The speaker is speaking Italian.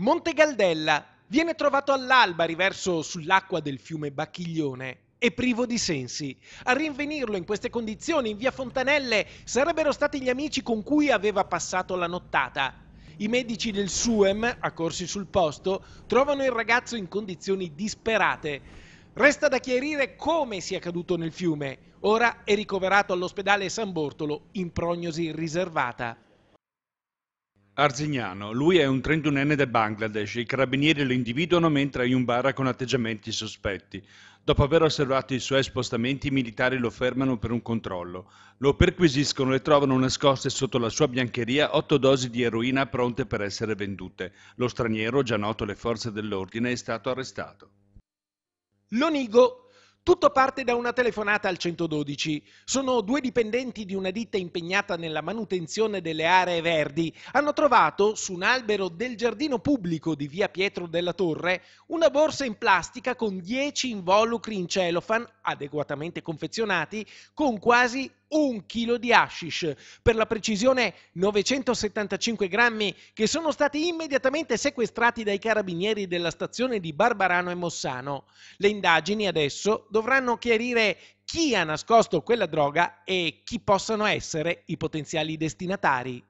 Monte Galdella viene trovato all'alba riverso sull'acqua del fiume Bacchiglione e privo di sensi. A rinvenirlo in queste condizioni in via Fontanelle sarebbero stati gli amici con cui aveva passato la nottata. I medici del SUEM, accorsi sul posto, trovano il ragazzo in condizioni disperate. Resta da chiarire come sia caduto nel fiume. Ora è ricoverato all'ospedale San Bortolo in prognosi riservata. Arzignano, lui è un trentunenne del Bangladesh, i carabinieri lo individuano mentre è in un bar con atteggiamenti sospetti. Dopo aver osservato i suoi spostamenti, i militari lo fermano per un controllo. Lo perquisiscono e trovano nascoste sotto la sua biancheria otto dosi di eroina pronte per essere vendute. Lo straniero, già noto alle forze dell'ordine, è stato arrestato. L'Onigo tutto parte da una telefonata al 112. Sono due dipendenti di una ditta impegnata nella manutenzione delle aree verdi. Hanno trovato su un albero del giardino pubblico di via Pietro della Torre una borsa in plastica con 10 involucri in cellophane adeguatamente confezionati con quasi un chilo di hashish, per la precisione 975 grammi, che sono stati immediatamente sequestrati dai carabinieri della stazione di Barbarano e Mossano. Le indagini adesso dovranno chiarire chi ha nascosto quella droga e chi possano essere i potenziali destinatari.